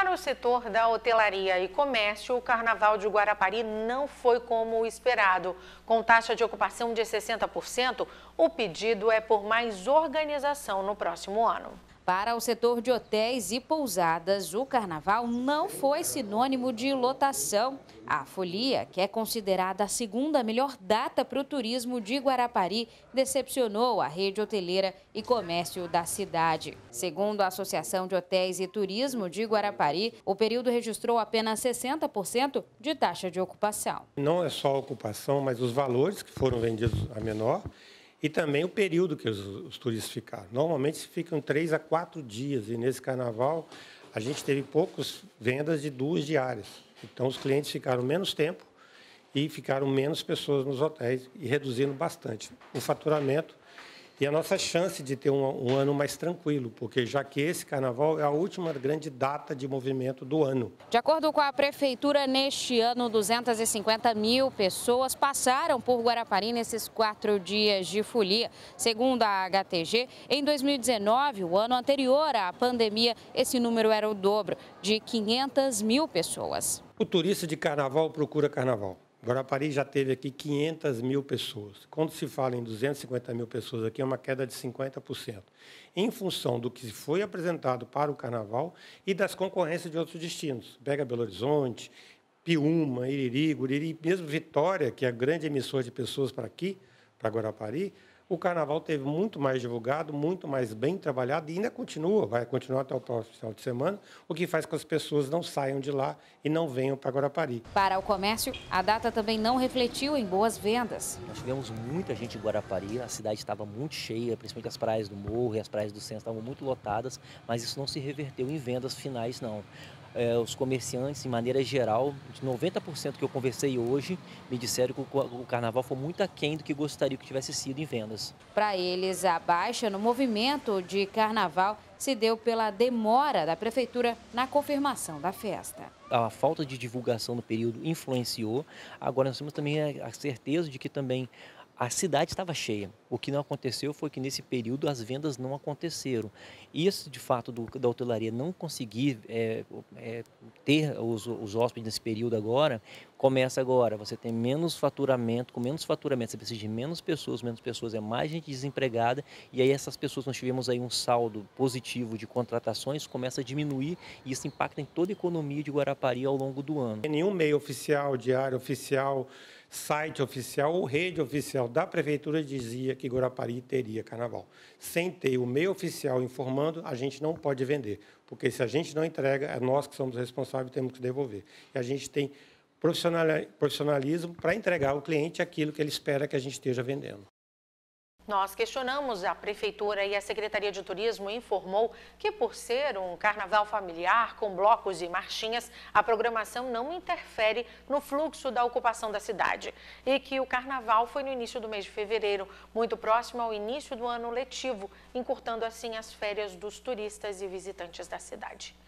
Para o setor da hotelaria e comércio, o Carnaval de Guarapari não foi como o esperado. Com taxa de ocupação de 60%, o pedido é por mais organização no próximo ano. Para o setor de hotéis e pousadas, o carnaval não foi sinônimo de lotação. A folia, que é considerada a segunda melhor data para o turismo de Guarapari, decepcionou a rede hoteleira e comércio da cidade. Segundo a Associação de Hotéis e Turismo de Guarapari, o período registrou apenas 60% de taxa de ocupação. Não é só a ocupação, mas os valores que foram vendidos a menor e também o período que os, os turistas ficaram. Normalmente ficam três a quatro dias, e nesse carnaval a gente teve poucas vendas de duas diárias. Então os clientes ficaram menos tempo e ficaram menos pessoas nos hotéis e reduzindo bastante o faturamento e a nossa chance de ter um, um, ano mais tranquilo, porque já que esse carnaval é a última grande data de movimento do ano. De acordo com a prefeitura, neste ano 250 mil pessoas passaram por Guarapari nesses quatro dias de folia. Segundo a HTG, em 2019, o ano anterior à pandemia, esse número era o dobro, de 500 mil pessoas. O turista de carnaval procura carnaval. Guarapari já teve aqui 500 mil pessoas. Quando se fala em 250 mil pessoas aqui, é uma queda de 50%, em função do que foi apresentado para o Carnaval e das concorrências de outros destinos. Pega Belo Horizonte, Piúma, Iriri, Guriri, mesmo Vitória, que é a grande emissora de pessoas para aqui, para Guarapari, o carnaval teve muito mais divulgado, muito mais bem trabalhado e ainda continua, vai continuar até o próximo final de semana, o que faz com que as pessoas não saiam de lá e não venham para Guarapari. Para o comércio, a data também não refletiu em boas vendas. Nós tivemos muita gente em Guarapari, a cidade estava muito cheia, principalmente as praias do Morro e as praias do Centro estavam muito lotadas, mas isso não se reverteu em vendas finais, não é, os comerciantes, em maneira geral, de 90% que eu conversei hoje, me disseram que o, o carnaval foi muito aquém do que gostaria que tivesse sido em vendas. Para eles, a baixa no movimento de carnaval se deu pela demora da prefeitura na confirmação da festa. A falta de divulgação no período influenciou. Agora nós temos também a certeza de que também a cidade estava cheia. O que não aconteceu foi que nesse período as vendas não aconteceram. Isso, de fato, do, da hotelaria não conseguir é, é, ter os, os hóspedes nesse período agora, começa agora. Você tem menos faturamento, com menos faturamento você precisa de menos pessoas, menos pessoas é mais gente desempregada, e aí essas pessoas, nós tivemos aí um saldo positivo de contratações, começa a diminuir, e isso impacta em toda a economia de Guarapari ao longo do ano. Nenhum meio oficial, diário oficial, site oficial ou rede oficial da prefeitura dizia que Guarapari teria carnaval. Sem ter o meio oficial informando, a gente não pode vender, porque se a gente não entrega, é nós que somos responsáveis e temos que devolver. E a gente tem profissionalismo para entregar ao cliente aquilo que ele espera que a gente esteja vendendo. Nós questionamos a prefeitura e a Secretaria de Turismo informou que, por ser um carnaval familiar com blocos e marchinhas, a programação não interfere no fluxo da ocupação da cidade e que o carnaval foi no início do mês de fevereiro, muito próximo ao início do ano letivo, encurtando assim as férias dos turistas e visitantes da cidade.